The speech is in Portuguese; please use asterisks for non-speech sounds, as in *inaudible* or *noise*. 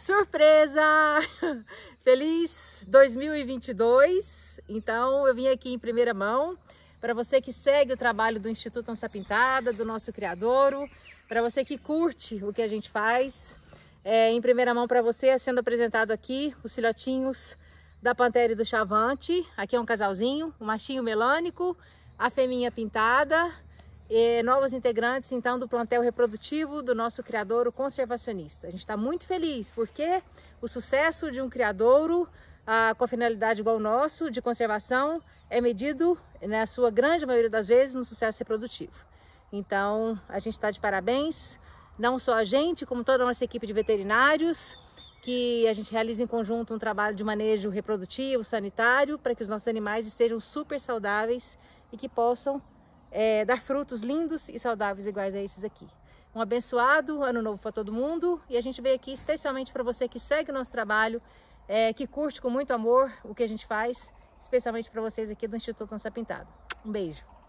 Surpresa! *laughs* Feliz 2022! Então, eu vim aqui em primeira mão para você que segue o trabalho do Instituto Onça Pintada, do nosso criadouro, para você que curte o que a gente faz. É, em primeira mão para você, sendo apresentado aqui os filhotinhos da Pantera e do Chavante. Aqui é um casalzinho, o um machinho melânico, a fêmea pintada e novos integrantes então do plantel reprodutivo do nosso criadouro conservacionista. A gente está muito feliz porque o sucesso de um criadouro ah, com a finalidade igual ao nosso de conservação é medido, na né, sua grande maioria das vezes, no sucesso reprodutivo. Então, a gente está de parabéns, não só a gente, como toda a nossa equipe de veterinários, que a gente realiza em conjunto um trabalho de manejo reprodutivo, sanitário, para que os nossos animais estejam super saudáveis e que possam é, dar frutos lindos e saudáveis iguais a esses aqui. Um abençoado ano novo para todo mundo e a gente veio aqui especialmente para você que segue o nosso trabalho, é, que curte com muito amor o que a gente faz, especialmente para vocês aqui do Instituto Lança Pintado. Um beijo!